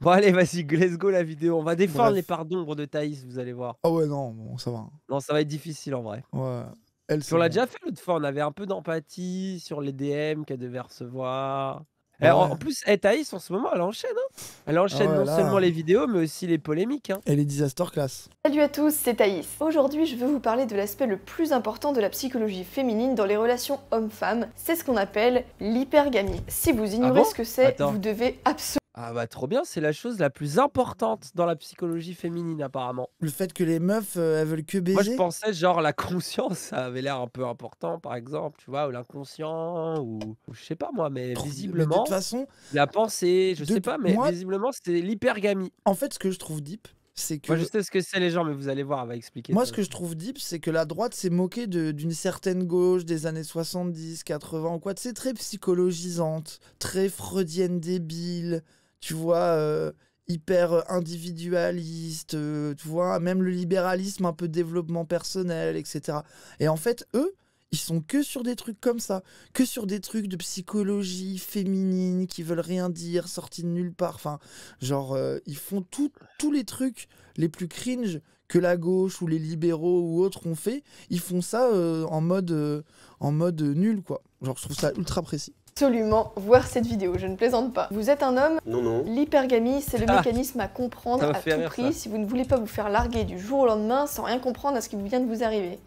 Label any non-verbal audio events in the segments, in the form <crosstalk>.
Bon, allez, vas-y, let's go la vidéo. On va défendre les parts d'ombre de Thaïs, vous allez voir. Ah ouais, non, bon, ça va. Non, ça va être difficile en vrai. Ouais. Elle, on l'a déjà fait l'autre fois, on avait un peu d'empathie sur les DM qu'elle devait recevoir. Alors, eh, en plus, hey, eh, Thaïs, en ce moment, elle enchaîne. Hein. elle ah enchaîne non seulement les vidéos, mais aussi les polémiques. Et hein. les disaster class. Salut à tous, c'est Thaïs. Aujourd'hui, je veux vous parler de l'aspect le plus important de la psychologie féminine dans les relations hommes-femmes, C'est ce qu'on appelle l'hypergamie. Si vous ignorez ah ce que c'est, vous devez absolument ah bah trop bien, c'est la chose la plus importante dans la psychologie féminine apparemment. Le fait que les meufs, euh, elles veulent que baiser. Moi je pensais genre la <laughs> conscience, avait l'air un peu important par exemple, tu vois, ou l'inconscient, ou, je sais pas moi, mais visiblement. de toute façon. La pensée, je sais pas, mais visiblement c'était l'hypergamie. En fait, ce que je trouve deep, c'est que. Moi je sais ce que c'est les gens, mais vous allez voir, elle va expliquer. Moi ce que je trouve deep, c'est que la droite s'est moquée d'une certaine gauche des années 70, 80 ou quoi, c'est très psychologisante, très freudienne débile tu vois, euh, hyper individualiste, euh, tu vois, même le libéralisme un peu développement personnel, etc. Et en fait, eux, ils sont que sur des trucs comme ça, que sur des trucs de psychologie féminine qui veulent rien dire, sortis de nulle part. Enfin, genre, euh, ils font tous les trucs les plus cringe que la gauche ou les libéraux ou autres ont fait. Ils font ça en mode, en mode nul, quoi. Genre, je trouve ça ultra précis absolument voir cette vidéo, je ne plaisante pas. Vous êtes un homme Non, non. L'hypergamie, c'est le ah. mécanisme à comprendre à tout prix si vous ne voulez pas vous faire larguer du jour au lendemain sans rien comprendre à ce qui vous vient de vous arriver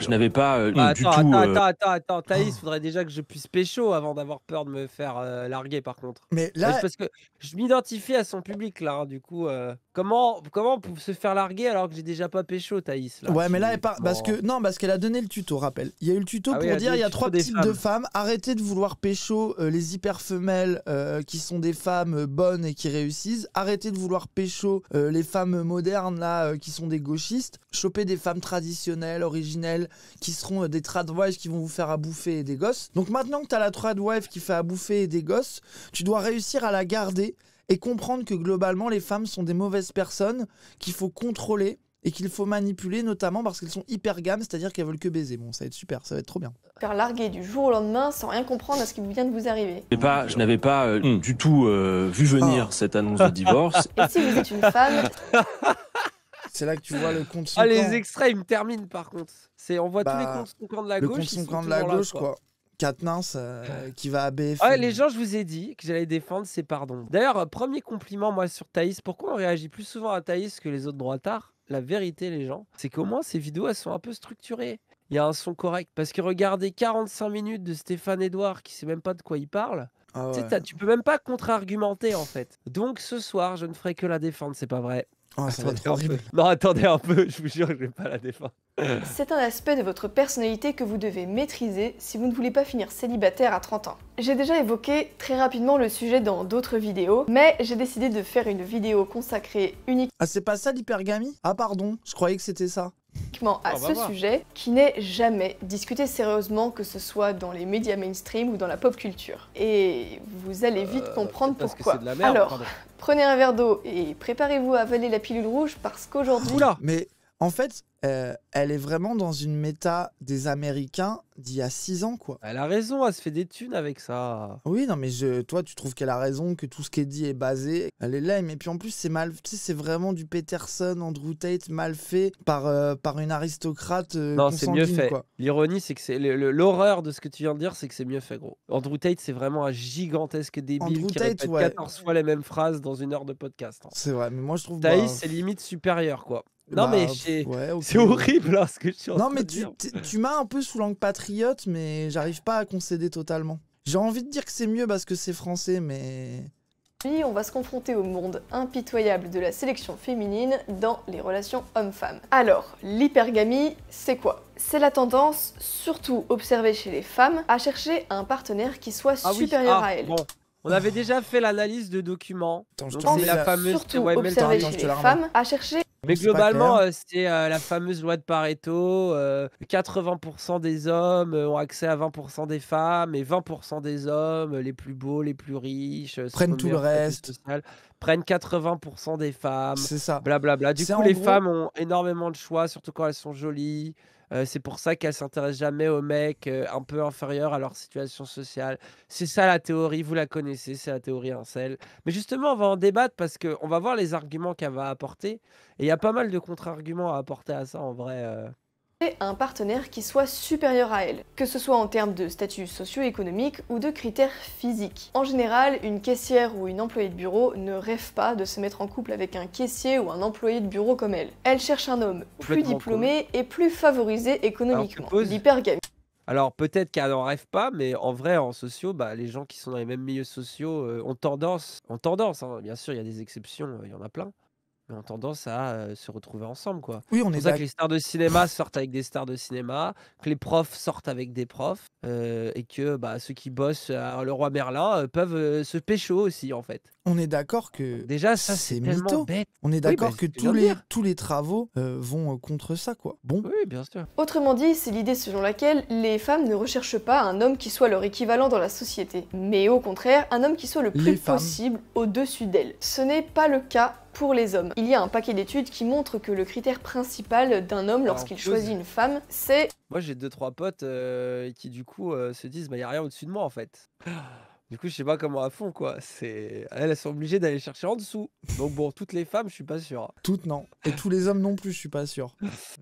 je n'avais pas euh, bah, du attends, tout. Attends, euh, attends, attends, oh. Thaïs, faudrait déjà que je puisse pécho avant d'avoir peur de me faire euh, larguer, par contre. Mais là, parce que je m'identifie à son public là, hein, du coup. Comment comment on peut se faire larguer alors que j'ai déjà pas pécho, Thaïs Ouais, mais là, parce que non, parce qu'elle a donné le tuto. Rappel, il y a eu le tuto ah pour dire il y a trois types de femmes. Arrêtez de vouloir pécho les hyper femelles qui sont des femmes bonnes et qui réussissent. Arrêtez de vouloir pécho les femmes modernes là qui sont des gauchistes. Choper des femmes traditionnelles, originelles qui seront euh, des tradwives qui vont vous faire à bouffer et des gosses. Donc maintenant que tu as la tradwife qui fait à bouffer et des gosses, tu dois réussir à la garder et comprendre que globalement les femmes sont des mauvaises personnes qu'il faut contrôler et qu'il faut manipuler, notamment parce qu'elles sont hyper gammes, c'est-à-dire qu'elles veulent que baiser. Bon, ça va être super, ça va être trop bien. Faire larguer du jour au lendemain sans rien comprendre à ce qui vient de vous arriver. Pas, je n'avais pas euh, hmm. du tout euh, vu venir ah. cette annonce de divorce. <laughs> et si vous êtes une femme c'est là que tu vois le compte ah, les extraits, ils me terminent par contre. C'est on voit tous les bah, comptes son camp de la gauche. Le compte son camp de la gauche, quoi. Euh, qui va à BFM. les gens, je vous ai dit que j'allais défendre, c'est pardon. D'ailleurs, euh, premier compliment, moi, sur Thaïs. Pourquoi on réagit plus souvent à Thaïs que les autres tard La vérité, les gens, c'est qu'au moins, ces vidéos, elles sont un peu structurées. Il y a un son correct. Parce que regarder 45 minutes de Stéphane Edouard qui sait même pas de quoi il parle, ah tu tu peux même pas contre-argumenter, en fait. Donc, ce soir, je ne ferai que la défendre, c'est pas vrai. Ah, non, attendez un peu, je vous jure, je vais pas la défendre. C'est un aspect de votre personnalité que vous devez maîtriser si vous ne voulez pas finir célibataire à 30 ans. J'ai déjà évoqué très rapidement le sujet dans d'autres vidéos, mais j'ai décidé de faire une vidéo consacrée unique. Ah, c'est pas ça l'hypergamie Ah, pardon, je croyais que c'était ça à oh, ce sujet qui n'est jamais discuté sérieusement, que ce soit dans les médias mainstream ou dans la pop culture. Et vous allez vite euh, comprendre pourquoi. de la Alors, prenez un verre d'eau et préparez-vous à avaler la pilule rouge parce qu'aujourd'hui. Oula, mais en fait, euh, elle est vraiment dans une méta des Américains d'il y a 6 ans, quoi. Elle a raison, elle se fait des thunes avec ça. Oui, non, mais je, toi, tu trouves qu'elle a raison, que tout ce qui est dit est basé. Elle est là, mais puis en plus, c'est mal, tu sais, c'est vraiment du Peterson, Andrew Tate, mal fait par, euh, par une aristocrate. Euh, non, c'est mieux fait. L'ironie, c'est que c'est l'horreur de ce que tu viens de dire, c'est que c'est mieux fait, gros. Andrew Tate, c'est vraiment un gigantesque débile Andrew qui Tate, répète 14 fois les mêmes phrases dans une heure de podcast. Hein. C'est vrai, mais moi, je trouve. Thaïs, bah, c'est limite supérieur, quoi. Non, mais bah, c'est horrible hein, ce que je suis Non, mais tu, tu m'as un peu sous langue patriote, mais j'arrive pas à concéder totalement. J'ai envie de dire que c'est mieux parce que c'est français, mais. Puis on va se confronter au monde impitoyable de la sélection féminine dans les relations hommes-femmes. Alors, l'hypergamie, c'est quoi C'est la tendance, surtout observée chez les femmes, à chercher un partenaire qui soit ah supérieur ah, à elles. On avait déjà fait l'analyse de documents. Attends, c'est la, fameuse à chercher. Mais globalement, euh, c'est euh, la fameuse loi de Pareto. 80% euh, des hommes ont accès à 20% des femmes et 20% des hommes, les plus beaux, les plus riches, prennent tout le reste, prennent 80% des femmes. C'est ça. Blablabla. Du coup, les femmes ont énormément de choix, surtout quand elles sont jolies. Euh, c'est pour ça qu'elle s'intéresse jamais aux mecs euh, un peu inférieurs à leur situation sociale. C'est ça la théorie, vous la connaissez, c'est la théorie sel. Mais justement, on va en débattre parce qu'on va voir les arguments qu'elle va apporter. Et il y a pas mal de contre-arguments à apporter à ça en vrai. Euh un partenaire qui soit supérieur à elle, que ce soit en termes de statut socio-économique ou de critères physiques. En général, une caissière ou une employée de bureau ne rêve pas de se mettre en couple avec un caissier ou un employé de bureau comme elle. Elle cherche un homme plus diplômé et plus favorisé économiquement. Alors peut-être qu'elle n'en rêve pas, mais en vrai, en sociaux, bah, les gens qui sont dans les mêmes milieux sociaux euh, ont tendance, ont tendance hein. bien sûr, il y a des exceptions, il y en a plein, ont tendance à euh, se retrouver ensemble. quoi. Oui, on est, ça que les stars de cinéma sortent avec des stars de cinéma, que les profs sortent avec des profs, euh, et que bah, ceux qui bossent à roi Merlin euh, peuvent se pécho aussi, en fait. On est d'accord que bah, déjà ça c'est mytho. On est d'accord bah, que tous les, tous les travaux euh, vont euh, contre ça quoi. Bon. Oui bien sûr. Autrement dit, c'est l'idée selon laquelle les femmes ne recherchent pas un homme qui soit leur équivalent dans la société, mais au contraire un homme qui soit le plus possible au-dessus d'elles. Ce n'est pas le cas pour les hommes. Il y a un paquet d'études qui montrent que le critère principal d'un homme lorsqu'il choisit une femme, c'est... Moi j'ai deux trois potes euh, qui du coup se disent bah, il n'y a rien au-dessus de moi en fait. Du coup, je sais pas comment à fond quoi. C'est elles, sont obligées d'aller chercher en dessous. Donc bon, toutes les femmes, je suis pas sûr. Hein. Toutes non. Et tous les hommes non plus, je suis pas sûr.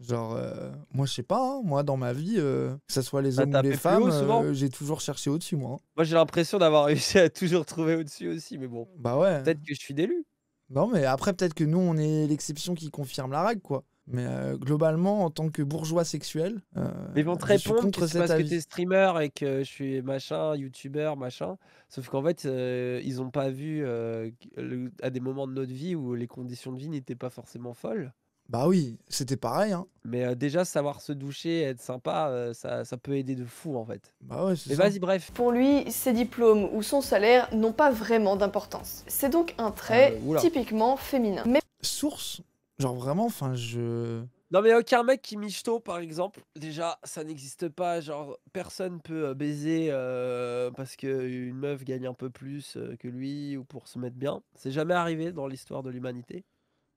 Genre euh, moi je sais pas, hein. moi dans ma vie euh, que ce soit les bah, hommes ou les femmes, euh, j'ai toujours cherché au-dessus moi. Hein. Moi j'ai l'impression d'avoir <laughs> réussi à toujours trouver au-dessus aussi, mais bon. Bah ouais. Peut-être que je suis d'élu. Non mais après peut-être que nous on est l'exception qui confirme la règle quoi. Mais euh, globalement, en tant que bourgeois sexuel, euh, ils vont te répondre que c'est parce que t'es streamer et que je suis machin, youtubeur, machin. Sauf qu'en fait, euh, ils ont pas vu à des moments de notre vie où les conditions de vie n'étaient pas forcément folles. Bah oui, c'était pareil. Hein. Mais déjà, savoir se doucher, être sympa, ça, ça, peut aider de fou en fait. Bah ouais, Mais vas-y, bref. Pour lui, ses diplômes ou son salaire n'ont pas vraiment d'importance. C'est donc un trait ah, typiquement féminin. Mais source Genre vraiment, enfin, je. Non, mais aucun mec qui michto, par exemple, déjà, ça n'existe pas. Genre, personne peut euh, baiser euh, parce qu'une meuf gagne un peu plus euh, que lui ou pour se mettre bien. C'est jamais arrivé dans l'histoire de l'humanité.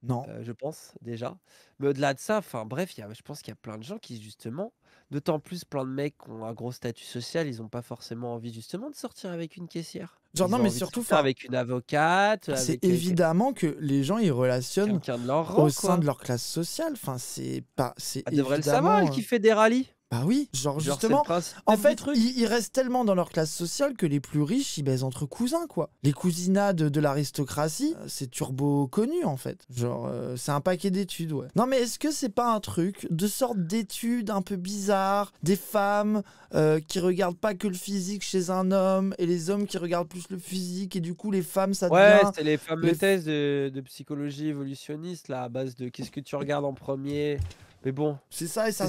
Non. je pense, déjà. Mais au-delà de ça, enfin, bref, je pense qu'il y a plein de gens qui, justement, D'autant plus plein de mecs qui ont un gros statut social, ils n'ont pas forcément envie justement de sortir avec une caissière. Genre non mais surtout faire avec une avocate. C'est euh, évidemment que les gens ils relationnent au sein de leur classe sociale. Enfin c'est pas c'est. Ah, devrait le savoir elle euh, qui fait des rallyes. Bah oui, genre, justement. En fait, ils, restent tellement dans leur classe sociale que les plus riches, ils baisent entre cousins, quoi. Les cousinades de l'aristocratie, euh, c'est turbo connu, en fait. Genre, euh, c'est un paquet d'études, ouais. Non, mais est-ce que c'est pas un truc de sorte d'études un peu bizarres des femmes euh, qui regardent pas que le physique chez un homme et les hommes qui regardent plus le physique et du coup, les femmes, ça devient. Ouais, c'est les fameuses thèses de psychologie évolutionniste, là, à base de qu'est-ce que tu regardes en premier mais bon, c'est ça et ça,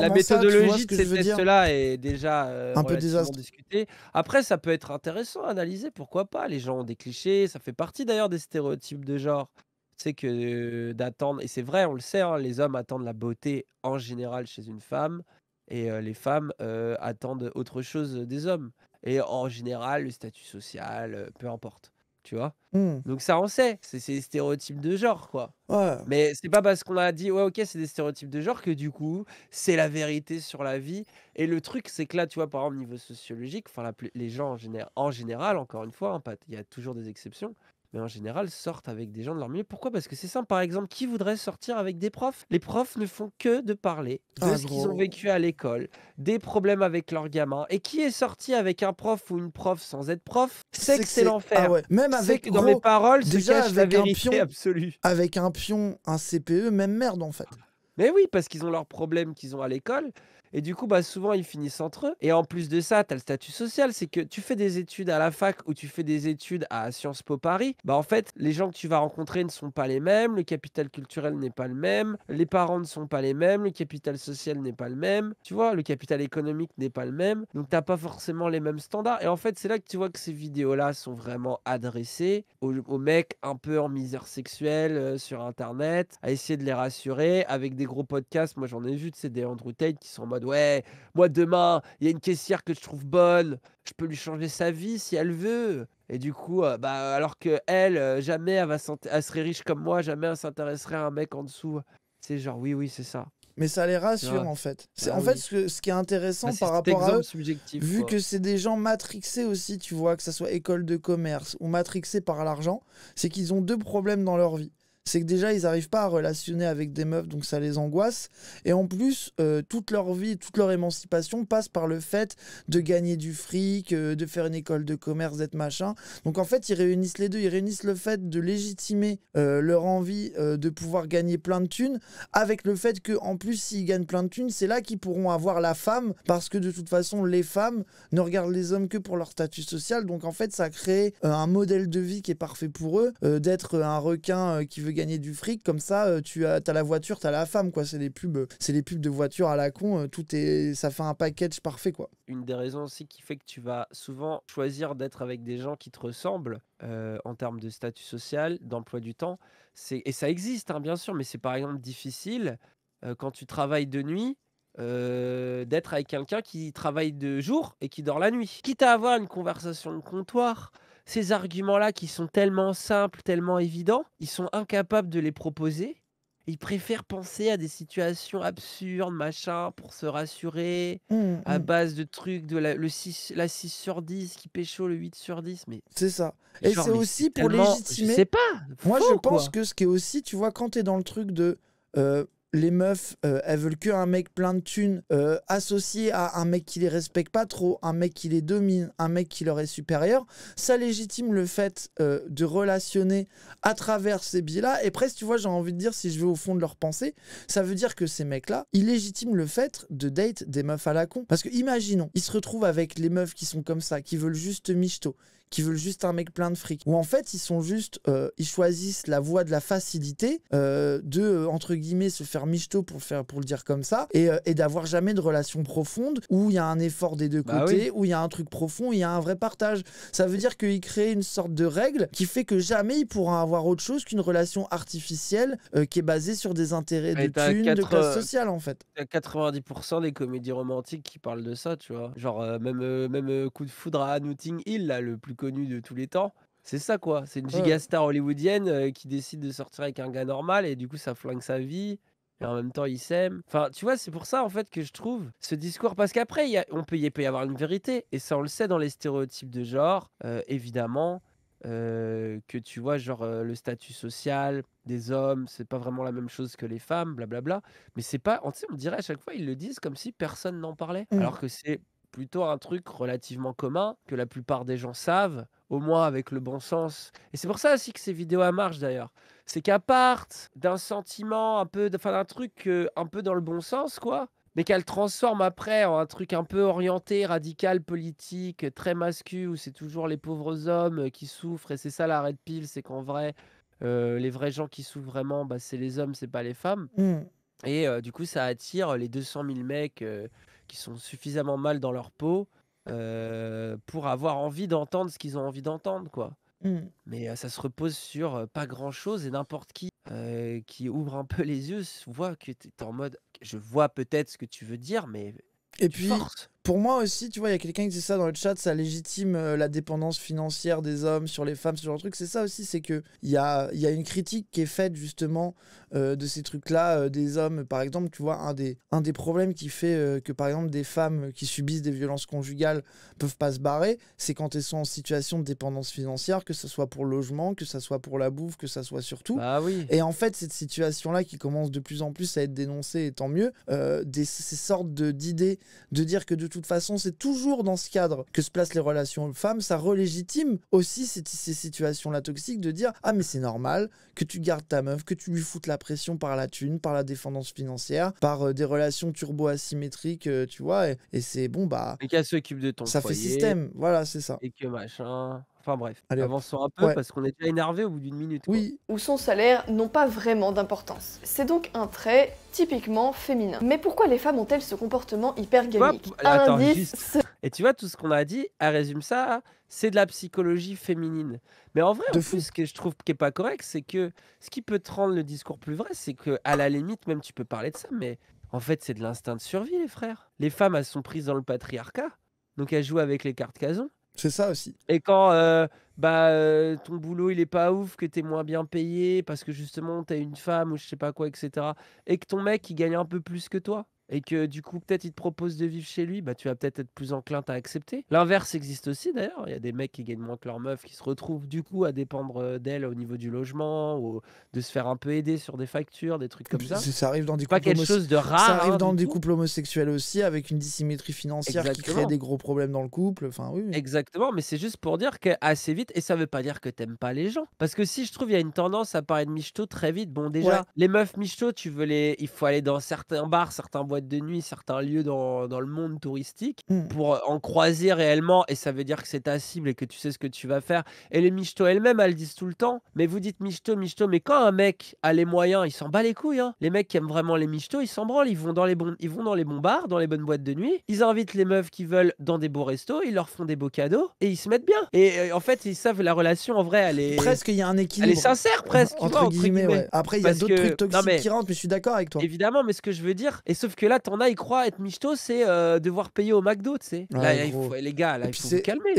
La méthodologie de ces là est déjà euh, un peu Après, ça peut être intéressant à analyser, pourquoi pas. Les gens ont des clichés, ça fait partie d'ailleurs des stéréotypes de genre. C'est que euh, d'attendre, et c'est vrai, on le sait, hein, les hommes attendent la beauté en général chez une femme, et euh, les femmes attendent autre chose des hommes. Et en général, le statut social, peu importe tu vois. Mmh. Donc ça, on sait, c'est des stéréotypes de genre, quoi. Ouais. Mais c'est pas parce qu'on a dit, ouais, ok, c'est des stéréotypes de genre que du coup, c'est la vérité sur la vie. Et le truc, c'est que là, tu vois, par exemple, niveau sociologique, enfin, les gens en, général, encore une fois, hein, il y a toujours des exceptions, mais en général sortent avec des gens de leur milieu. Pourquoi Parce que c'est simple. Par exemple, qui voudrait sortir avec des profs Les profs ne font que de parler de ah, ce qu'ils ont vécu à l'école, des problèmes avec leurs gamins. Et qui est sorti avec un prof ou une prof sans être prof C'est que c'est l'enfer. Ah même avec dans mes paroles, déjà Avec un pion, un CPE, même merde en fait. Mais oui, parce qu'ils ont leurs problèmes qu'ils ont à l'école. Et du coup, bah, souvent, ils finissent entre eux. Et en plus de ça, tu as le statut social. C'est que tu fais des études à la fac ou tu fais des études à Sciences Po Paris. Bah, en fait, les gens que tu vas rencontrer ne sont pas les mêmes. Le capital culturel n'est pas le même. Les parents ne sont pas les mêmes. Le capital social n'est pas le même. Tu vois, le capital économique n'est pas le même. Donc, t'as pas forcément les mêmes standards. Et en fait, c'est là que tu vois que ces vidéos-là sont vraiment adressées aux, mecs un peu en misère sexuelle euh, sur Internet, à essayer de les rassurer avec des gros podcasts. Moi, j'en ai vu, c'est des Andrew Tate qui sont ouais, moi demain, il y a une caissière que je trouve bonne, je peux lui changer sa vie si elle veut. Et du coup, euh, bah, alors que elle, euh, jamais elle, va elle serait riche comme moi, jamais elle s'intéresserait à un mec en dessous. C'est genre, oui, oui, c'est ça. Mais ça les rassure en fait. Bah c'est en fait ce, qui est intéressant bah, par rapport à eux, vu que c'est des gens matrixés aussi, tu vois, que ça soit école de commerce ou matrixés par l'argent, c'est qu'ils ont deux problèmes dans leur vie c'est que déjà, ils n'arrivent pas à relationner avec des meufs, donc ça les angoisse. Et en plus, euh, toute leur vie, toute leur émancipation passe par le fait de gagner du fric, euh, de faire une école de commerce, d'être machin. Donc en fait, ils réunissent les deux. Ils réunissent le fait de légitimer euh, leur envie de pouvoir gagner plein de thunes avec le fait que en plus, s'ils gagnent plein de thunes, c'est là qu'ils pourront avoir la femme parce que de toute façon, les femmes ne regardent les hommes que pour leur statut social. Donc en fait, ça crée un modèle de vie qui est parfait pour eux d'être un requin qui veut gagner du fric, comme ça, euh, tu as, as la voiture, tu as la femme, quoi. C'est les pubs, euh, c'est les pubs de voiture à la con, euh, tout est, ça fait un package parfait, quoi. Une des raisons aussi qui fait que tu vas souvent choisir d'être avec des gens qui te ressemblent en termes de statut social, d'emploi du temps, c'est et ça existe, hein, bien sûr, mais c'est par exemple difficile quand tu travailles de nuit. d'être avec quelqu'un qui travaille de jour et qui dort la nuit. Quitte à avoir une conversation de comptoir, ces arguments-là qui sont tellement simples, tellement évidents, ils sont incapables de les proposer. Ils préfèrent penser à des situations absurdes, machin, pour se rassurer, mmh, à mmh. base de trucs, de la, le 6, sur 10 qui pécho le 8 sur 10. Mais... C'est ça. Et c'est aussi pour légitimer. pas. Moi, je pense que ce qui est aussi, tu vois, quand tu es dans le truc de. Euh, les meufs, euh, elles veulent qu'un mec plein de thunes, euh, associé à un mec qui les respecte pas trop, un mec qui les domine, un mec qui leur est supérieur, ça légitime le fait euh, de relationner à travers ces billes là Et presque, tu vois, j'ai envie de dire, si je vais au fond de leur pensée, ça veut dire que ces mecs-là, ils légitiment le fait de date des meufs à la con. Parce que imaginons, ils se retrouvent avec les meufs qui sont comme ça, qui veulent juste michto, qui veulent juste un mec plein de fric. Ou en fait, ils sont juste, euh, ils choisissent la voie de la facilité, euh, de euh, entre guillemets se faire michto pour faire, pour le dire comme ça, et, d'avoir jamais de relation profonde où il y a un effort des deux bah côtés, où il y a un truc profond, il y a un vrai partage. Ça veut dire qu'ils créent une sorte de règle qui fait que jamais ils pourront avoir autre chose qu'une relation artificielle qui est basée sur des intérêts de thunes, de classe sociale en fait. 90% des comédies romantiques qui parlent de ça, tu vois. Genre même même coup de foudre à Notting Hill là, le plus connue de tous les temps. C'est ça quoi, c'est une gigastar hollywoodienne euh, qui décide de sortir avec un gars normal et du coup ça flingue sa vie et en même temps il s'aime. Enfin, tu vois, c'est pour ça en fait que je trouve ce discours parce qu'après on peut y... avoir une vérité et ça on le sait dans les stéréotypes de genre, euh, évidemment. Euh, que tu vois, genre le statut social des hommes, c'est pas vraiment la même chose que les femmes, blablabla. Mais c'est pas, on, on dirait à chaque fois, ils le disent comme si personne n'en parlait, mm. alors que c'est plutôt un truc relativement commun que la plupart des gens savent, au moins avec le bon sens. Et c'est pour ça aussi que ces vidéos marchent, d'ailleurs. C'est qu'à part d'un sentiment un peu, enfin d'un truc euh, un peu dans le bon sens, quoi, mais qu'elle transforme après en un truc un peu orienté, radical, politique, très mascu, où c'est toujours les pauvres hommes euh, qui souffrent, et c'est ça la red pile, c'est qu'en vrai, euh, les vrais gens qui souffrent vraiment, bah, c'est les hommes, c'est pas les femmes. Mm. Et du coup, ça attire les 200 000 mecs qui sont suffisamment mal dans leur peau euh, pour avoir envie d'entendre ce qu'ils ont envie d'entendre, quoi. Mm. Mais euh, ça se repose sur euh, pas grand chose et n'importe qui qui ouvre un peu les yeux voit que tu es en mode je vois peut-être ce que tu veux dire, mais. Et puis, pour moi aussi, tu vois, il y a quelqu'un qui dit ça dans le chat, ça légitime euh, la dépendance financière des hommes sur les femmes, ce genre de truc. C'est ça aussi, c'est que il y a, y a une critique qui est faite justement euh, de ces trucs-là euh, des hommes. Par exemple, tu vois, un des, un des problèmes qui fait que par exemple des femmes qui subissent des violences conjugales peuvent pas se barrer, c'est quand elles sont en situation de dépendance financière, que ce soit pour le logement, que ce soit pour la bouffe, que ce soit surtout. Ah oui. Et en fait, cette situation-là qui commence de plus en plus à être dénoncée, et tant mieux, ces sortes d'idées de, dire que de toute toute façon, c'est toujours dans ce cadre que se placent les relations femmes Ça relégitime aussi ces, situations-là toxiques de dire Ah, mais c'est normal que tu gardes ta meuf, que tu lui foutes la pression par la thune, par la défendance financière, par euh, des relations turbo-asymétriques, euh, tu vois. Et, c'est bon, bah. Et qu'elle s'occupe de ton Ça fait système, voilà, c'est ça. Et que machin. Enfin bref, avançons un peu parce qu'on est déjà énervé au bout d'une minute. Oui, ou son salaire n'ont pas vraiment d'importance. C'est donc un trait typiquement féminin. Mais pourquoi les femmes ont-elles ce comportement hyper Hop, Et tu vois, tout ce qu'on a dit, elle résume ça, c'est de la psychologie féminine. Mais en vrai, en plus, ce que je trouve qui n'est pas correct, c'est que ce qui peut te rendre le discours plus vrai, c'est que à la limite, même tu peux parler de ça, mais en fait, c'est de l'instinct de survie, les frères. Les femmes, elles sont prises dans le patriarcat, donc elles jouent avec les cartes qu'elles c'est ça aussi. Et quand euh, bah, euh, ton boulot il est pas ouf, que t'es moins bien payé parce que justement t'as une femme ou je sais pas quoi, etc. Et que ton mec il gagne un peu plus que toi, et que du coup peut-être il te propose de vivre chez lui, bah tu vas peut-être être plus enclin à accepter. L'inverse existe aussi d'ailleurs. Il y a des mecs qui gagnent moins que leur meuf, qui se retrouvent du coup à dépendre euh, d'elle au niveau du logement ou de se faire un peu aider sur des factures, des trucs comme ça. Ça arrive dans des pas quelque chose de rare. Ça hein, arrive dans des couples homosexuels aussi avec une dissymétrie financière qui crée des gros problèmes dans le couple. Enfin oui. Exactement, mais c'est juste pour dire qu'assez vite et ça veut pas dire que t'aimes pas les gens parce que si je trouve il y a une tendance à parler de michto très vite. Bon déjà les meufs michto tu veux les il faut aller dans certains bars, certains boîtes de nuit, certains lieux dans, dans le monde touristique mmh. pour euh, en croiser réellement. Et ça veut dire que c'est ta cible et que tu sais ce que tu vas faire. Et les michto elles-mêmes, elles disent tout le temps. Mais vous dites michto, michto, mais quand un mec a les moyens, il s'en bat les couilles. Hein. Les mecs qui aiment vraiment les michto, ils s'en branlent. Ils vont, dans les bons, ils vont dans les bons bars, dans les bonnes boîtes de nuit. Ils invitent les meufs qui veulent dans des beaux restos. Ils leur font des beaux cadeaux et ils se mettent bien. Et euh, en fait, ils savent la relation en vrai, elle est. Presque, il y a un équilibre. Elle est sincère, presque. Entre, guillemets, Après, il y a d'autres trucs toxiques qui rentrent, mais je suis d'accord avec toi. Évidemment, mais ce que je veux dire, et sauf que que là, t'en as, ils croient être michto, c'est euh, devoir payer au McDo, tu sais. là, il faut, les gars, là, il faut calmer.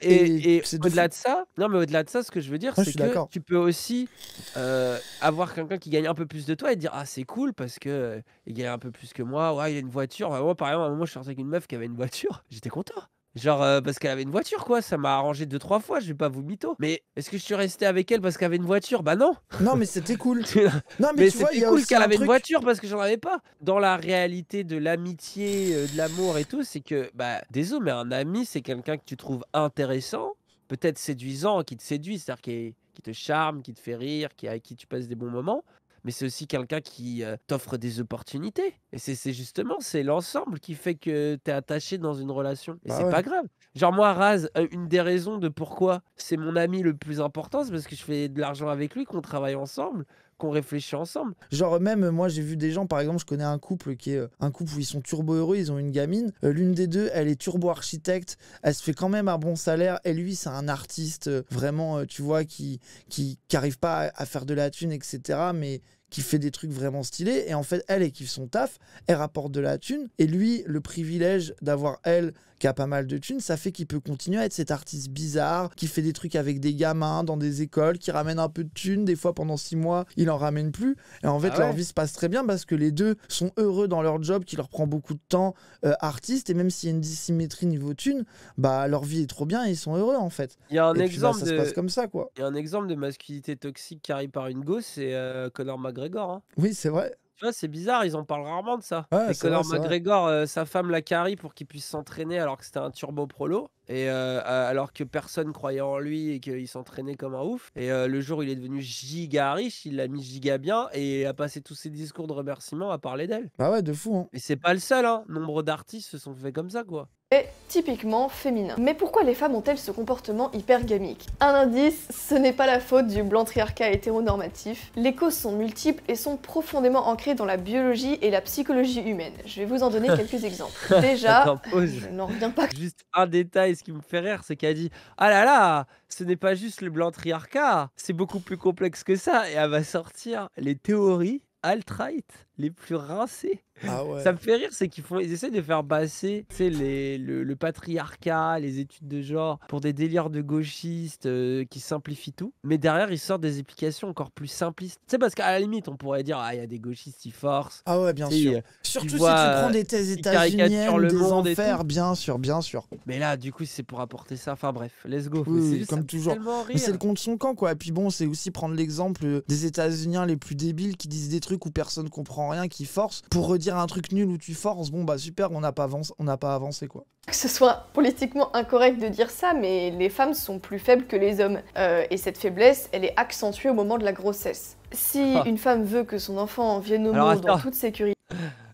Et, au-delà de ça, non, mais au-delà de ça, ce que je veux dire, c'est que tu peux aussi euh, avoir quelqu'un qui gagne un peu plus de toi et dire ah c'est cool parce que euh, il gagne un peu plus que moi, ouais, il a une voiture. moi, par exemple, à un moment, je suis sortais avec une meuf qui avait une voiture, j'étais content. Genre euh, parce qu'elle avait une voiture quoi, ça m'a arrangé deux trois fois, je vais pas vous mytho. Mais est-ce que je suis resté avec elle parce qu'elle avait une voiture Bah non. <laughs> Non mais c'était cool. <laughs> non mais, c'était tu cool qu'elle avait une voiture parce que j'en avais pas. Dans la réalité de l'amitié, euh, de l'amour et tout, c'est que bah désolé mais un ami c'est quelqu'un que tu trouves intéressant, peut-être séduisant, qui te séduit, c'est-à-dire qui, te charme, qui te fait rire, qui avec qui tu passes des bons moments mais c'est aussi quelqu'un qui euh, t'offre des opportunités. Et c'est justement, c'est l'ensemble qui fait que t'es attaché dans une relation. Et bah c'est pas grave. Genre moi, Raz, euh, une des raisons de pourquoi c'est mon ami le plus important, c'est parce que je fais de l'argent avec lui, qu'on travaille ensemble qu'on réfléchit ensemble. Genre même moi j'ai vu des gens par exemple je connais un couple qui est un couple où ils sont turbo heureux, ils ont une gamine, euh, l'une des deux elle est turbo architecte, elle se fait quand même un bon salaire et lui c'est un artiste euh, vraiment euh, tu vois qui qui qui arrive pas à faire de la thune etc mais qui fait des trucs vraiment stylés. Et en fait, elle, et qui son taf, elle rapporte de la thune. Et lui, le privilège d'avoir, elle, qui a pas mal de thunes, ça fait qu'il peut continuer à être cet artiste bizarre qui fait des trucs avec des gamins dans des écoles, qui ramène un peu de thunes. Des fois, pendant six mois, il en ramène plus. Et en fait, ah leur vie se passe très bien parce que les deux sont heureux dans leur job qui leur prend beaucoup de temps euh, artiste. Et même s'il y a une dissymétrie niveau thunes, bah, leur vie est trop bien et ils sont heureux en fait. Il y a un bah, exemple. ça se passe comme ça, quoi. Il y a un exemple de masculinité toxique qui arrive par une gosse, c'est euh, Conor McGregor. Hein. Oui, c'est vrai c'est bizarre, ils en parlent rarement de ça. Ouais, et Conor McGregor, euh, sa femme l'a carry pour qu'il puisse s'entraîner alors que c'était un turbo prolo. Et euh, alors que personne croyait en lui et qu'il s'entraînait comme un ouf. Et euh, le jour il est devenu giga riche, il l'a mis giga bien et a passé tous ses discours de remerciement à parler d'elle. Ah ouais, de fou. Hein. Et c'est pas le seul, hein. Nombre d'artistes se sont fait comme ça, quoi est typiquement féminin. Mais pourquoi les femmes ont-elles ce comportement hypergamique Un indice, ce n'est pas la faute du blanc triarcat hétéronormatif. Les causes sont multiples et sont profondément ancrées dans la biologie et la psychologie humaine. Je vais vous en donner <laughs> quelques exemples. Déjà, n'en reviens pas. Juste un détail, ce qui me fait rire, c'est qu'elle dit « Ah là là, ce n'est pas juste le blanc triarcat, c'est beaucoup plus complexe que ça !» Et elle va sortir les théories alt les plus rincées ah <laughs> ça me fait rire, c'est qu'ils font, ils essaient de faire passer, les, le, le, patriarcat, les études de genre pour des délires de gauchistes euh, qui simplifient tout. Mais derrière, ils sortent des applications encore plus simplistes. C'est parce qu'à la limite, on pourrait dire, ah, il y a des gauchistes, qui forcent. Ah ouais, bien sûr. Surtout si tu prends des euh, thèses états-uniennes, des enfers, bien sûr, bien sûr. Mais là, du coup, c'est pour apporter ça. Enfin bref, let's go. comme toujours. c'est le compte son camp, quoi. Et puis bon, c'est aussi prendre l'exemple euh, des états-uniens les plus débiles qui disent des trucs où personne comprend rien, qui forcent pour redire un truc nul où tu forces, bon bah super, on n'a pas, avancé, pas avancé quoi. Que ce soit politiquement incorrect de dire ça, mais les femmes sont plus faibles que les hommes. Euh, et cette faiblesse, elle est accentuée au moment de la grossesse. Si ah. une femme veut que son enfant vienne au monde en toute sécurité...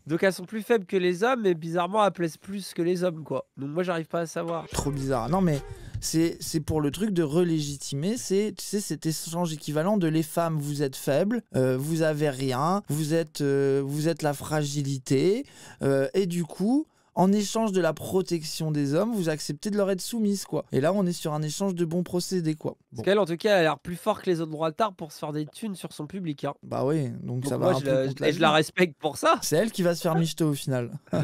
Donc elles sont plus faibles que les hommes, mais bizarrement elles plaisent plus que les hommes, quoi. Donc moi j'arrive pas à savoir. Trop bizarre. Non mais c'est pour le truc de relégitimer, c'est cet échange équivalent de les femmes, vous êtes faibles, euh, vous avez rien, vous êtes, euh, vous êtes la fragilité, euh, et du coup, en échange de la protection des hommes, vous acceptez de leur être soumise, quoi. Et là, on est sur un échange de bons procédés, quoi. Bon. qu'elle, en tout cas, elle a l'air plus fort que les autres droits tard pour se faire des thunes sur son public. Hein. Bah oui, donc, ça va. Un je la, je la respecte pour ça. C'est elle qui va se faire michto au final. <laughs>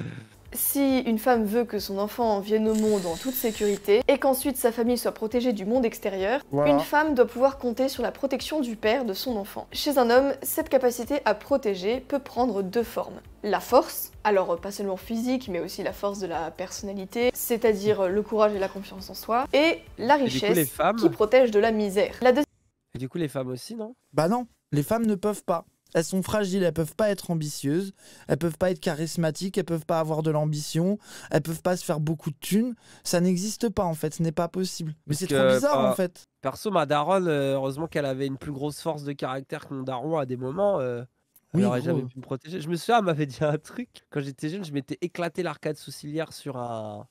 Si une femme veut que son enfant vienne au monde en toute sécurité et qu'ensuite sa famille soit protégée du monde extérieur, une femme doit pouvoir compter sur la protection du père de son enfant. Chez un homme, cette capacité à protéger peut prendre deux formes. La force, alors pas seulement physique, mais aussi la force de la personnalité, c'est-à-dire le courage et la confiance en soi, et la richesse qui protège de la misère. et du coup, les femmes aussi, non Bah non, les femmes ne peuvent pas. Elles sont fragiles, elles peuvent pas être ambitieuses, elles peuvent pas être charismatiques, elles peuvent pas avoir de l'ambition, elles peuvent pas se faire beaucoup de thunes. Ça n'existe pas en fait, ce n'est pas possible. Mais c'est trop bizarre euh, en bah, fait. Perso, ma daronne, euh, heureusement qu'elle avait une plus grosse force de caractère que mon daron à des moments. Euh, elle jamais pu me protéger. Je me souviens, elle m'avait dit un truc. Quand j'étais jeune, je m'étais éclaté l'arcade sourcilière sur,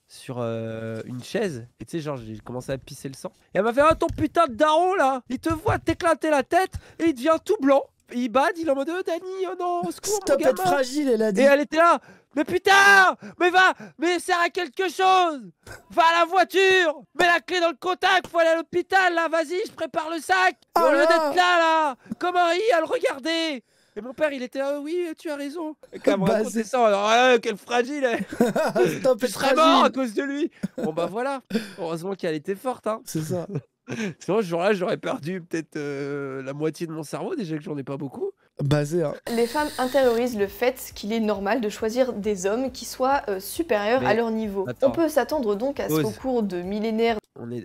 sur une chaise. Et tu sais, genre, j'ai commencé à pisser le sang. Et elle m'a fait Ah, ton putain de daron là Il te voit t'éclater la tête et il devient tout blanc il bad, il est en mode oh, Dani, oh non, au secours, Stop être fragile, elle a dit. Et elle était là, mais putain, mais va, mais sert à quelque chose. Va à la voiture, mets la clé dans le contact, faut aller à l'hôpital là, vas-y, je prépare le sac. Oh au lieu d'être là là, comme il le regarder. Et mon père, il était là ah « oui, tu as raison. Quand bah, ça, alors, oh, quel fragile. Eh. <laughs> Stop, serais mort à cause de lui. bon bah voilà. Heureusement qu'elle était forte. Hein. C'est ça. Sinon, ce jour-là, j'aurais perdu peut-être euh, la moitié de mon cerveau, déjà que j'en ai pas beaucoup. Basé, hein. Les femmes intériorisent le fait qu'il est normal de choisir des hommes qui soient euh, supérieurs à leur niveau. On peut s'attendre donc à ce qu'au de millénaires.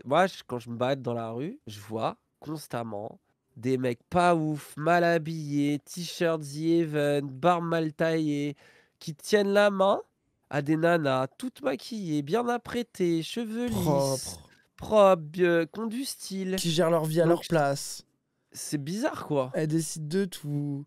Moi, quand je me batte dans la rue, je vois constamment des mecs pas ouf, mal habillés, t-shirts The Even, barbe mal taillée, qui tiennent la main à des nanas toutes maquillées, bien apprêtées, cheveux lisses, propres, conduisent-ils. Qui gèrent leur vie à leur place. C'est bizarre, quoi. Elles décident de tout.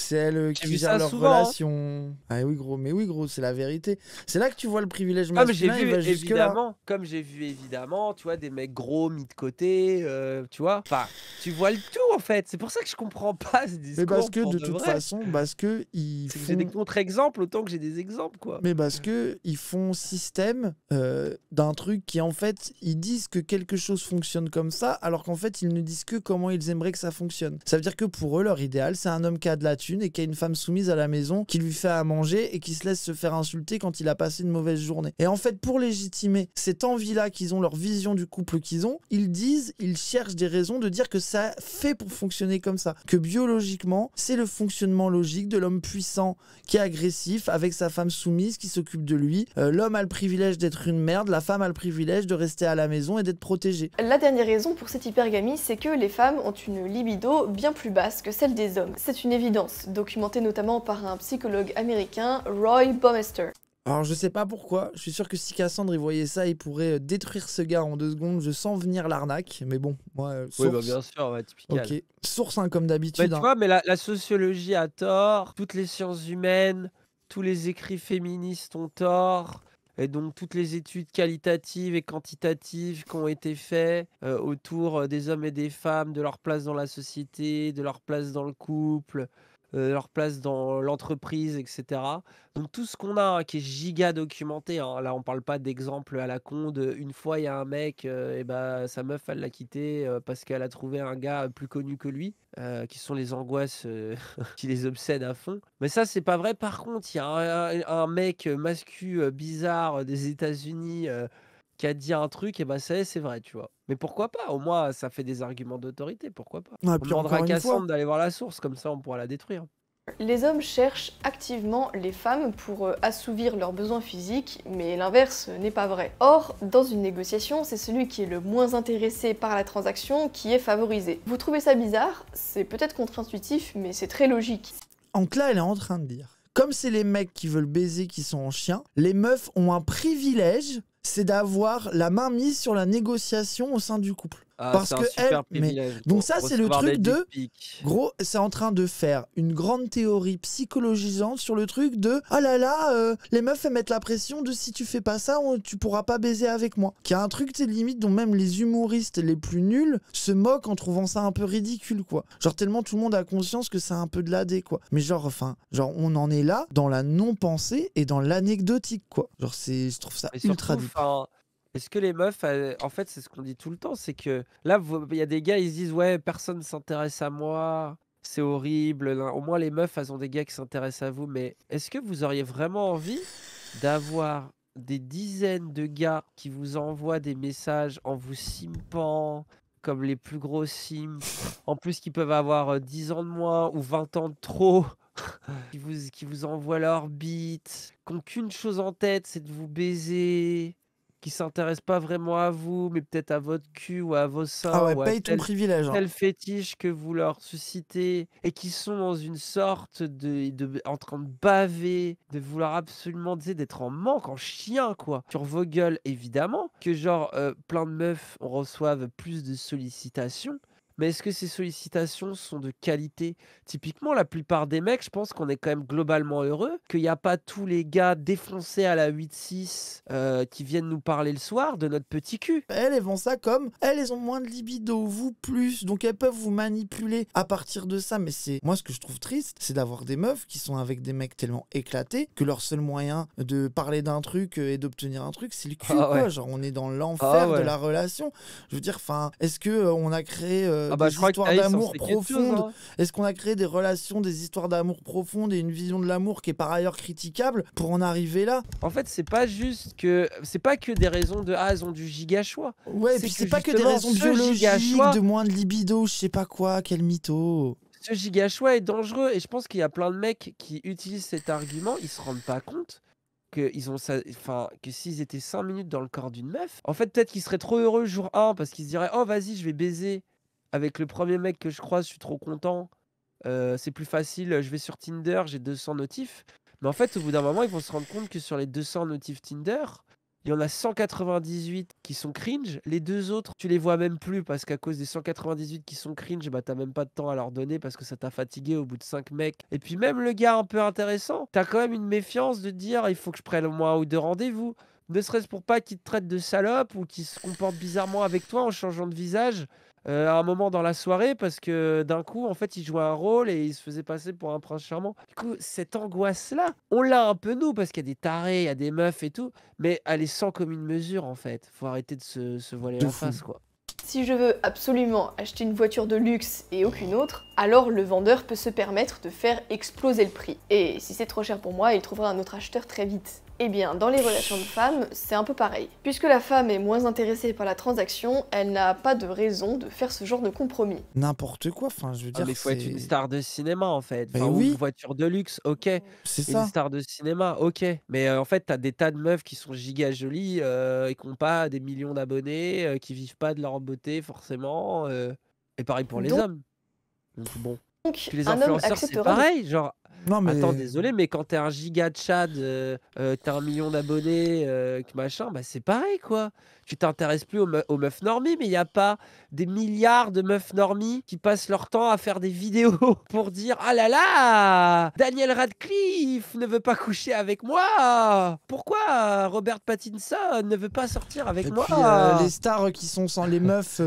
C'est elles euh, qui gèrent leur hein. relation. Ah oui, gros, mais oui, gros, c'est la vérité. C'est là que tu vois le privilège masculin. Comme j'ai vu, évidemment, comme j'ai vu, évidemment, tu vois, des mecs gros mis de côté, euh, tu vois. Enfin, tu vois le tout, en fait. C'est pour ça que je comprends pas ce discours. Mais parce que, de, toute façon, parce que ils. Font... J'ai des contre-exemples autant que j'ai des exemples, quoi. Mais parce que ils font système euh, d'un truc qui, en fait, ils disent que quelque chose fonctionne comme ça, alors qu'en fait, ils ne disent que comment ils aimeraient que ça fonctionne. Ça veut dire que pour eux, leur idéal, c'est un homme qui a de la fortune et qui a une femme soumise à la maison qui lui fait à manger et qui se laisse se faire insulter quand il a passé une mauvaise journée. Et en fait, pour légitimer cette envie-là qu'ils ont, leur vision du couple qu'ils ont, ils disent, ils cherchent des raisons de dire que ça fait pour fonctionner comme ça. Que biologiquement, c'est le fonctionnement logique de l'homme puissant qui est agressif avec sa femme soumise qui s'occupe de lui. Euh, l'homme a le privilège d'être une merde, la femme a le privilège de rester à la maison et d'être protégée. La dernière raison pour cette hypergamie, c'est que les femmes ont une libido bien plus basse que celle des hommes. C'est une évidence. Documenté notamment par un psychologue américain, Roy Baumeister. Alors je sais pas pourquoi, je suis sûr que si Cassandre y voyait ça, il pourrait euh, détruire ce gars en deux secondes, je sens venir l'arnaque, mais bon, moi... Euh, bah, source... Oui, bien sûr, Ok, source hein, comme d'habitude. Bah, tu hein. vois, mais la, sociologie a tort, toutes les sciences humaines, tous les écrits féministes ont tort, et donc toutes les études qualitatives et quantitatives qui ont été faites euh, autour des hommes et des femmes, de leur place dans la société, de leur place dans le couple, euh, leur place dans l'entreprise, etc. Donc tout ce qu'on a hein, qui est giga documenté, hein, là on parle pas d'exemple à la con une fois il y a un mec, euh, et ben bah, sa meuf elle l'a quitté euh, parce qu'elle a trouvé un gars plus connu que lui, qui sont les angoisses <laughs> qui les obsèdent à fond. Mais ça c'est pas vrai. Par contre il y a un, mec mascu bizarre des États-Unis qui a dit un truc, et bah, ça c'est vrai, tu vois. Mais pourquoi pas Au moins, ça fait des arguments d'autorité. Pourquoi pas On demandera à d'aller voir la source, comme ça on pourra la détruire. Les hommes cherchent activement les femmes pour euh, assouvir leurs besoins physiques, mais l'inverse n'est pas vrai. Or, dans une négociation, c'est celui qui est le moins intéressé par la transaction qui est favorisé. Vous trouvez ça bizarre C'est peut-être contre-intuitif, mais c'est très logique. Donc là, elle est en train de dire. Comme c'est les mecs qui veulent baiser qui sont en chien, les meufs ont un privilège c'est d'avoir la main mise sur la négociation au sein du couple. Ah, parce que elle, donc ça c'est le truc de gros, c'est en train de faire une grande théorie psychologisante sur le truc de ah là là, euh, les meufs elles mettent la pression de si tu fais pas ça, tu pourras pas baiser avec moi. Qui a un truc c'est limite dont même les humoristes les plus nuls se moquent en trouvant ça un peu ridicule quoi. Genre tellement tout le monde a conscience que c'est un peu de l'AD quoi. Mais genre enfin, genre on en est là dans la non-pensée et dans l'anecdotique quoi. Genre c'est je trouve ça ultra est-ce que les meufs, en fait, c'est ce qu'on dit tout le temps, c'est que là, il y a des gars, ils se disent ouais, personne ne s'intéresse à moi, c'est horrible. au moins, les meufs, elles ont des gars qui s'intéressent à vous. Mais est-ce que vous auriez vraiment envie d'avoir des dizaines de gars qui vous envoient des messages en vous simpant comme les plus gros sims, en plus qui peuvent avoir 10 euh, ans de moins ou 20 ans de trop, <laughs> qui, vous, qui vous envoient leur beat, qui n'ont qu'une chose en tête, c'est de vous baiser, qui s'intéressent pas vraiment à vous, mais peut-être à votre cul ou à vos seins. Ah ouais, ou à privilège. Hein. Tel fétiche que vous leur suscitez et qui sont dans une sorte de, en train de baver, de vouloir absolument, dire d'être en manque, en chien, quoi. Sur vos gueules, évidemment, que genre euh, plein de meufs reçoivent plus de sollicitations mais est-ce que ces sollicitations sont de qualité Typiquement, la plupart des mecs, je pense qu'on est quand même globalement heureux, qu'il n'y a pas tous les gars défoncés à la 8-6 euh, qui viennent nous parler le soir de notre petit cul. Elles, elles vont ça comme elles, ont moins de libido, vous plus, donc elles peuvent vous manipuler à partir de ça. Mais c'est moi ce que je trouve triste, c'est d'avoir des meufs qui sont avec des mecs tellement éclatés que leur seul moyen de parler d'un truc euh, et d'obtenir un truc, c'est le cul. Ah Genre, on est dans ah l'enfer de la relation. Je veux dire, enfin, est-ce que euh, on a créé ah euh, bah, des histoires d'amour profondes hein. Est-ce qu'on a créé des relations, des histoires d'amour profondes et une vision de l'amour qui est par ailleurs critiquable pour en arriver là En fait, c'est pas juste que c'est pas que des raisons de ah, elles ont du giga choix. Ouais, puis c'est pas que des raisons biologiques de moins de libido, je sais pas quoi, quel mytho ce giga choix est dangereux et je pense qu'il y a plein de mecs qui utilisent cet argument, ils se rendent pas compte que ils ont enfin que s'ils étaient 5 minutes dans le corps d'une meuf, en fait peut-être qu'ils seraient trop heureux jour 1 parce qu'ils se diraient "Oh vas-y, je vais baiser." avec le premier mec que je croise, je suis trop content. Euh, c'est plus facile, je vais sur Tinder, j'ai 200 notifs. Mais en fait, au bout d'un moment, ils vont se rendre compte que sur les 200 notifs Tinder, il y en a 198 qui sont cringe. Les deux autres, tu les vois même plus parce qu'à cause des 198 qui sont cringe, bah t'as même pas de temps à leur donner parce que ça t'a fatigué au bout de 5 mecs. Et puis même le gars un peu intéressant, t'as quand même une méfiance de dire il faut que je prenne au moins ou deux rendez-vous. Ne serait-ce pour pas qu'il te traite de salope ou qu'il se comporte bizarrement avec toi en changeant de visage. Euh, à un moment dans la soirée parce que d'un coup, en fait, il jouait un rôle et il se faisait passer pour un prince charmant. Du coup, cette angoisse-là, on l'a un peu nous parce qu'il y a des tarés, il y a des meufs et tout, mais elle est sans commune mesure en fait. Faut arrêter de se, voiler la face quoi. Si je veux absolument acheter une voiture de luxe et aucune autre, alors le vendeur peut se permettre de faire exploser le prix. Et si c'est trop cher pour moi, il trouvera un autre acheteur très vite. Eh bien, dans les relations de femmes, c'est un peu pareil. Puisque la femme est moins intéressée par la transaction, elle n'a pas de raison de faire ce genre de compromis. N'importe quoi, enfin, je veux ah, dire. il faut être une star de cinéma, en fait. Enfin, Une voiture de luxe, ok. C'est Une star de cinéma, ok. Mais euh, en fait, t'as des tas de meufs qui sont giga jolies euh, et qui n'ont pas des millions d'abonnés, euh, qui vivent pas de leur beauté, forcément. et pareil pour les hommes. Donc, bon les influenceurs, c'est pareil. Genre, non, attends, désolé, mais quand t'es un giga de Chad, euh, euh, t'as un million d'abonnés, euh, machin, bah c'est pareil, quoi. Tu t'intéresses plus aux, meufs normies, mais il n'y a pas des milliards de meufs normies qui passent leur temps à faire des vidéos <laughs> pour dire Ah là là Daniel Radcliffe ne veut pas coucher avec moi Pourquoi Robert Pattinson ne veut pas sortir avec moi Les stars qui sont sans <laughs> les meufs,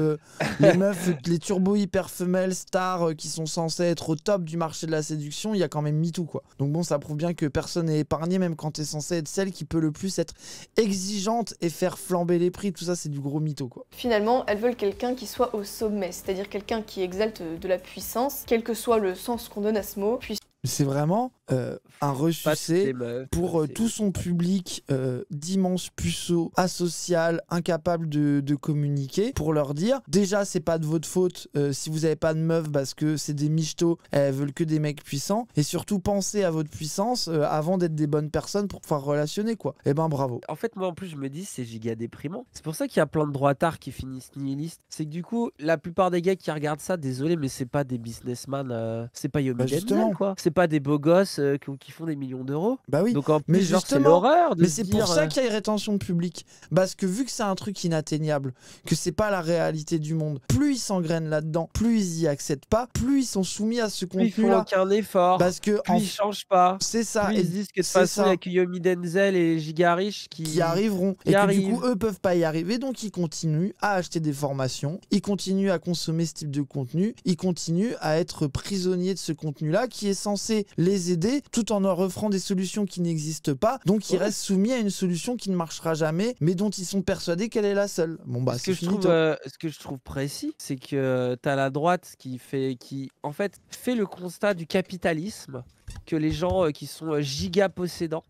les meufs, les turbo hyper femelles stars qui sont censées être au top du marché de la séduction, il y a quand même MeToo quoi. Donc bon, ça prouve bien que personne n'est épargné, même quand t'es censé être celle qui peut le plus être exigeante et faire flamber les prix, tout ça c'est du gros mytho quoi. Finalement, elles veulent quelqu'un qui soit au sommet, c'est-à-dire quelqu'un qui exalte de la puissance, quel que soit le sens qu'on donne à ce mot. Puis c'est vraiment euh, un ressuscité pour euh, tout son public euh, d'immenses puceaux, asocial, incapables de, communiquer, pour leur dire déjà, c'est pas de votre faute si vous avez pas de meuf parce que c'est des michetots, elles veulent que des mecs puissants, et surtout pensez à votre puissance avant d'être des bonnes personnes pour pouvoir relationner, quoi. Eh ben bravo. En fait, moi en plus, je me dis, c'est giga déprimant. C'est pour ça qu'il y a plein de droits tard qui finissent nihilistes. C'est que du coup, la plupart des gars qui regardent ça, désolé, mais c'est pas des businessmen, c'est pas Yomi bah, quoi pas des beaux gosses euh, qui font des millions d'euros. Bah oui. Donc en plus, mais genre, c'est l'horreur. Mais c'est pour ça euh, qu'il y a une rétention public. Parce que vu que c'est un truc inatteignable, que c'est pas la réalité du monde, plus ils s'engrènent là-dedans, plus ils y acceptent pas, plus ils sont soumis à ce contenu Plus ils aucun effort. Parce que plus ils changent pas. C'est ça. ils disent que de toute façon, Yomi Denzel et Giga qui... qui arriveront. et que du coup, eux peuvent pas y arriver. Donc ils continuent à acheter des formations. Ils continuent à consommer ce type de contenu. Ils continuent à être prisonniers de ce contenu-là qui est censé les aider tout en leur offrant des solutions qui n'existent pas. Donc ils restent soumis à une solution qui ne marchera jamais, mais dont ils sont persuadés qu'elle est la seule. Bon bah ce euh, que je trouve, précis, c'est que euh, tu as la droite qui fait, qui en fait fait le constat du capitalisme, que les gens euh, qui sont giga possédants,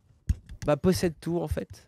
bah possèdent tout en fait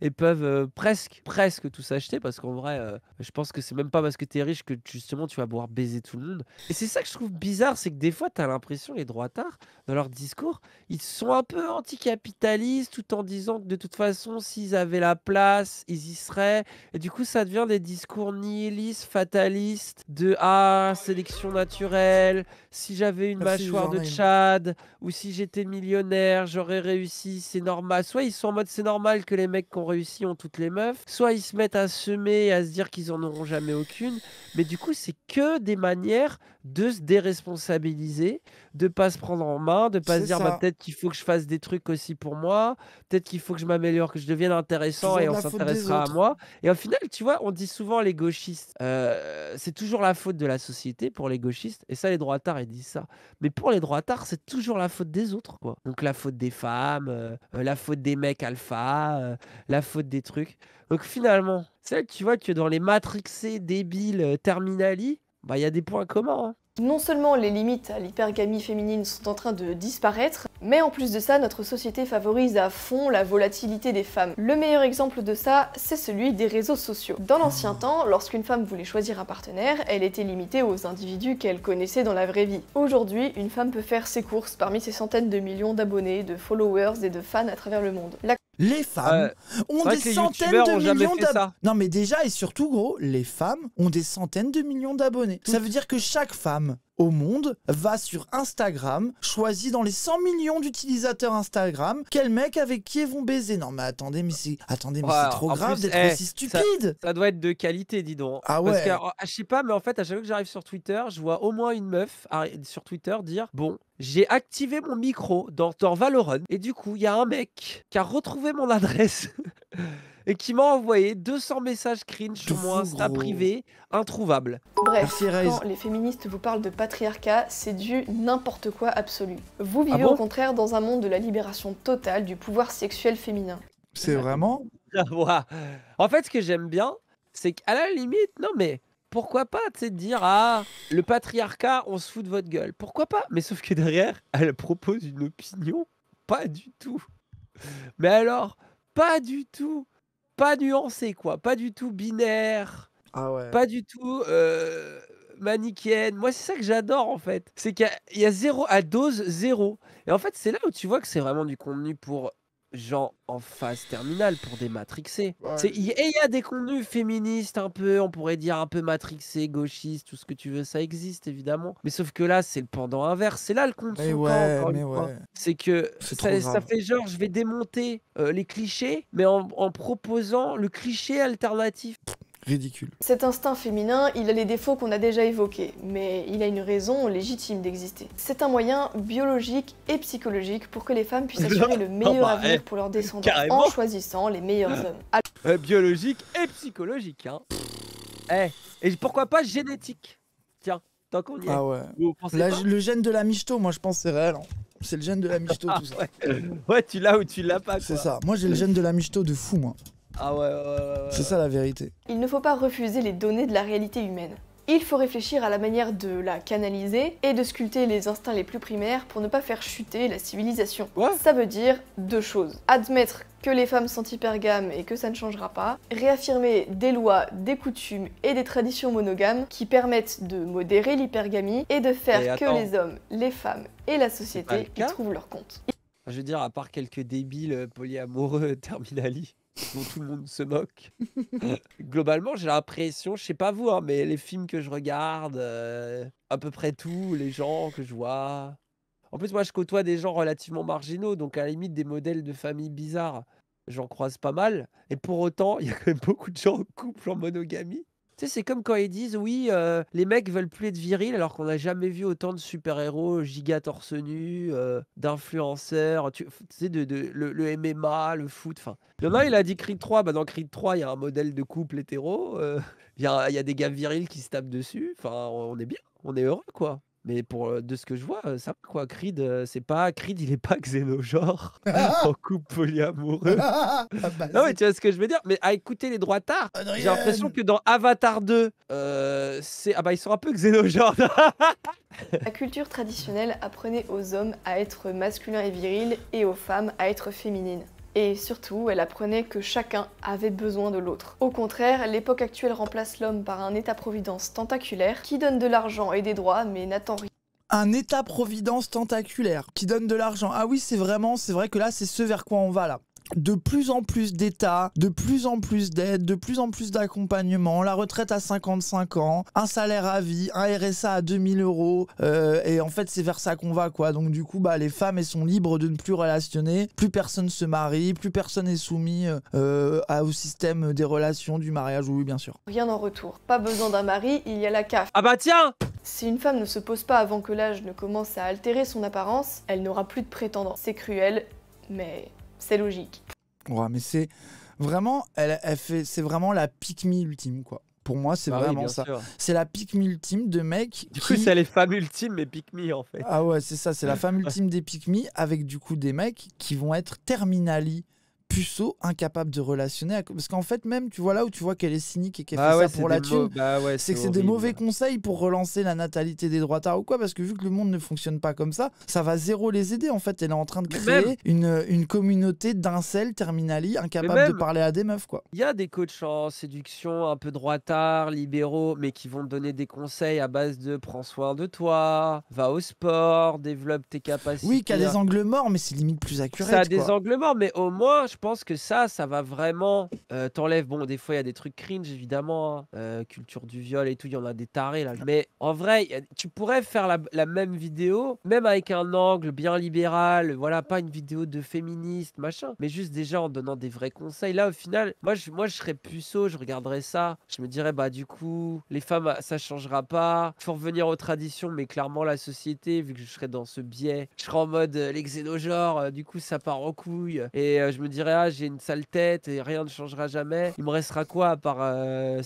et peuvent euh, presque, presque tous acheter parce qu'en vrai, euh, je pense que c'est même pas parce que t'es riche que justement tu vas pouvoir baiser tout le monde. Et c'est ça que je trouve bizarre, c'est que des fois t'as l'impression, les tard dans leur discours, ils sont un peu anticapitalistes tout en disant que de toute façon, s'ils avaient la place, ils y seraient. Et du coup, ça devient des discours nihilistes, fatalistes, de ah, sélection naturelle, si j'avais une mâchoire de Tchad, ou si j'étais millionnaire, j'aurais réussi, c'est normal. Soit ils sont en mode c'est normal que les mecs qui ont réussi ont toutes les meufs, soit ils se mettent à semer, et à se dire qu'ils en auront jamais aucune. Mais du coup, c'est que des manières de se déresponsabiliser, de pas se prendre en main, de pas se dire bah, peut-être qu'il faut que je fasse des trucs aussi pour moi, peut-être qu'il faut que je m'améliore, que je devienne intéressant et on s'intéressera à moi. Et au final, tu vois, on dit souvent les gauchistes, euh, c'est toujours la faute de la société pour les gauchistes, et ça les droitards ils disent ça. Mais pour les droitards, c'est toujours la faute des autres, quoi. Donc la faute des femmes, euh, euh, la faute des mecs alpha, la faute des trucs. Donc finalement, celle, tu vois, que dans les matrixés débiles Terminali, bah, y a des points communs. Hein. Non seulement les limites à l'hypergamie féminine sont en train de disparaître, mais en plus de ça, notre société favorise à fond la volatilité des femmes. Le meilleur exemple de ça, c'est celui des réseaux sociaux. Dans l'ancien temps, lorsqu'une femme voulait choisir un partenaire, elle était limitée aux individus qu'elle connaissait dans la vraie vie. Aujourd'hui, une femme peut faire ses courses parmi ses centaines de millions d'abonnés, de followers et de fans à travers le monde les femmes ont des centaines de millions d'abonnés. Non, mais déjà et surtout, gros, les femmes ont des centaines de millions d'abonnés. Ça veut dire que chaque femme au monde va sur Instagram, choisit dans les 100 millions d'utilisateurs Instagram quel mec avec qui ils vont baiser. Non mais attendez, mais c'est attendez, mais c'est trop grave d'être eh, aussi stupide. Ça, doit être de qualité, dis donc. Ah ouais. Parce que, oh, je sais pas, mais en fait, à chaque fois que j'arrive sur Twitter, je vois au moins une meuf sur Twitter dire bon, j'ai activé mon micro dans, dans Valorant et du coup, il y a un mec qui a retrouvé mon adresse et qui m'a envoyé 200 messages cringe sur mon Insta privé, introuvable. Bref, quand les féministes vous parlent de patriarcat, c'est du n'importe quoi absolu. Vous vivez ah au contraire dans un monde de la libération totale du pouvoir sexuel féminin. C'est vraiment <laughs> ah, En fait, ce que j'aime bien, c'est qu'à la limite, non mais pourquoi pas, tu sais, dire ah le patriarcat, on se fout de votre gueule. Pourquoi pas Mais sauf que derrière, <laughs> elle propose une opinion, pas du tout. Mais alors, pas du tout pas nuancé quoi. Pas du tout binaire. Ah pas du tout euh, manichéenne. Moi, c'est ça que j'adore, en fait. C'est qu'il y, y, a zéro, à dose zéro. Et en fait, c'est là où tu vois que c'est vraiment du contenu pour genre en phase terminale pour des matrixés. Et il y a des contenus féministes un peu, on pourrait dire un peu matrixés, gauchistes, tout ce que tu veux, ça existe évidemment. Mais sauf que là, c'est le pendant inverse. C'est là le compte mais ouais, C'est que ça, fait genre, je vais démonter euh, les clichés, mais en, en proposant le cliché alternatif ridicule. Cet instinct féminin, il a les défauts qu'on a déjà évoqués, mais il a une raison légitime d'exister. C'est un moyen biologique et psychologique pour que les femmes puissent <laughs> assurer le ah meilleur bah, avenir eh, pour leurs descendants en choisissant les meilleurs ah. hommes. Euh, biologique et psychologique, hein. Eh, et pourquoi pas génétique Tiens, tant qu'on y Ah ouais. le gène de la michto, moi je pense c'est réel. Hein. C'est le gène de la michto, ah tout ça. ouais. tu l'as ou tu l'as pas. C'est ça. Moi j'ai le gène de la michto de fou, moi. Ah ouais, ouais, ouais, C'est ça la vérité. Il ne faut pas refuser les données de la réalité humaine. Il faut réfléchir à la manière de la canaliser et de sculpter les instincts les plus primaires pour ne pas faire chuter la civilisation. ça veut dire deux choses. Admettre que les femmes sont hypergames et que ça ne changera pas, réaffirmer des lois, des coutumes et des traditions monogames qui permettent de modérer l'hypergamie et de faire que les hommes, les femmes et la société y trouvent leur compte. Je veux dire, à part quelques débiles euh, polyamoureux <laughs> terminali dont tout le monde se moque. <laughs> Globalement, j'ai l'impression, je sais pas vous, hein, mais les films que je regarde, euh, à peu près tout, les gens que je vois. En plus, moi, je côtoie des gens relativement marginaux, donc à la limite des modèles de famille bizarres, j'en croise pas mal. Et pour autant, <laughs> il y a quand même beaucoup de gens en couple en monogamie c'est comme quand ils disent oui, euh, les mecs veulent plus être virils alors qu'on n'a jamais vu autant de super-héros, giga torse nu, euh, d'influenceurs, tu, de, le, MMA, le foot. Enfin, il y en a, il a dit Creed 3. Bah, dans Creed 3, il y a un modèle de couple hétéro. Euh, il y, a, y a des gars virils qui se tapent dessus. Enfin, on est bien, on est heureux, quoi. Mais pour euh, de ce que je vois, euh, ça quoi Creed, euh, c'est pas Creed, il est pas <laughs> xénogenre <laughs> en couple polyamoureux. Ah, ah, ah, <laughs> bah, non mais tu vois ce que je veux dire Mais à écouter les droits tard, j'ai l'impression que dans Avatar 2, c'est ah bah ils sont un peu xénogenres. La culture traditionnelle apprenait aux hommes à être masculins et virils et aux femmes à être féminines. Et surtout, elle apprenait que chacun avait besoin de l'autre. Au contraire, l'époque actuelle remplace l'homme par un état-providence tentaculaire qui donne de l'argent et des droits mais n'attend rien un état providence tentaculaire qui donne de l'argent. Ah oui, c'est vraiment, c'est vrai que là, c'est ce vers quoi on va là de plus en plus d'États, de plus en plus d'aides, de plus en plus d'accompagnement, la retraite à 55 ans, un salaire à vie, un RSA à 2000 euros, euh, et en fait c'est vers ça qu'on va quoi. Donc du coup bah les femmes elles sont libres de ne plus relationner, plus personne se marie, plus personne est soumis euh, euh, au système des relations, du mariage, oui bien sûr. Rien en retour, pas besoin d'un mari, il y a la CAF. Ah bah tiens si une femme ne se pose pas avant que l'âge ne commence à altérer son apparence, elle n'aura plus de prétendant. C'est cruel, mais c'est logique. Ouais, mais c'est vraiment, elle, fait, c'est vraiment la pique ultime, quoi. Pour moi, c'est bah vraiment ça. C'est la pique ultime de mecs... Du coup, c'est les femmes ultimes, mais pique en fait. Ah ouais, c'est ça, c'est la femme ultime des pique avec du coup des mecs qui vont être terminali puceau incapable de relationner. Parce qu'en fait, même, tu vois là où tu vois qu'elle est cynique et qu'elle bah fait ça pour la thune, bah c'est que c'est des mauvais conseils pour relancer la natalité des droitards ou quoi. Parce que vu que le monde ne fonctionne pas comme ça, ça va zéro les aider. En fait, elle est en train de créer une, une communauté d'incels terminali incapable de parler à des meufs, quoi. Il y a des coachs en séduction un peu droitards, libéraux, mais qui vont donner des conseils à base de prends soin de toi, va au sport, développe tes capacités. Oui, qui a des angles morts, mais c'est limite plus accurate. Ça a des angles morts, mais au moins, je pense que ça, ça va vraiment euh, t'enlève. Bon, des fois, il y a des trucs cringe, évidemment. Hein, euh, culture du viol et tout, il y en a des tarés là. Mais en vrai, tu pourrais faire la, même vidéo, même avec un angle bien libéral. Voilà, pas une vidéo de féministe, machin. Mais juste déjà en donnant des vrais conseils. Là, au final, moi, je, moi, je serais puceau, je regarderais ça. Je me dirais, bah, du coup, les femmes, ah, ça changera pas. Faut revenir aux traditions, mais clairement, la société, vu que je serais dans ce biais, je serais en mode euh, les du coup, ça part en couille. Et je me dirais, j'ai une sale tête et rien ne changera jamais. Il me restera quoi à part euh,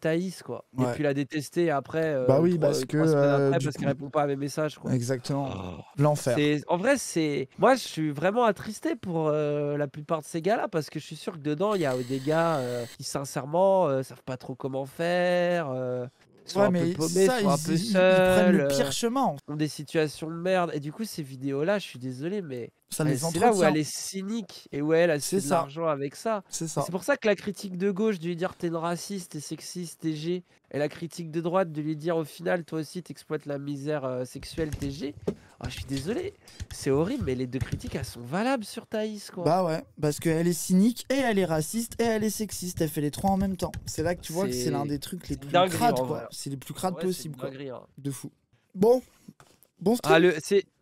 Thaïs quoi Et puis la détester après. Euh, bah oui, parce que. Euh, après, parce répond pas à mes messages, quoi. Exactement. Oh. L'enfer. En vrai, c'est. Moi, je suis vraiment attristé pour euh, la plupart de ces gars-là parce que je suis sûr que dedans, il y a des gars qui, sincèrement, savent pas trop comment faire. Soit un mais peu un ils, peu prennent le pire chemin. Ont des situations de merde. Et du coup, ces vidéos-là, je suis désolé, mais ça les C'est là où elle est cynique et où elle a de l'argent avec ça. C'est ça. C'est pour ça que la critique de gauche de lui dire t'es raciste, et sexiste, TG et la critique de droite de lui dire au final toi aussi t'exploites la misère euh, sexuelle, TG G. Ah, je suis désolé, c'est horrible, mais les deux critiques elles sont valables sur Thaïs quoi. Bah ouais, parce qu'elle est cynique et elle est raciste et elle est sexiste, elle fait les trois en même temps. C'est là que tu vois que c'est l'un des trucs les plus crades quoi. C'est les plus crades possibles quoi. Hein. De fou. Bon, Bon ah,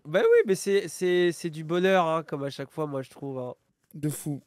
bah oui, mais c'est, c'est, c'est du bonheur, hein, comme à chaque fois, moi, je trouve. Hein. De fou.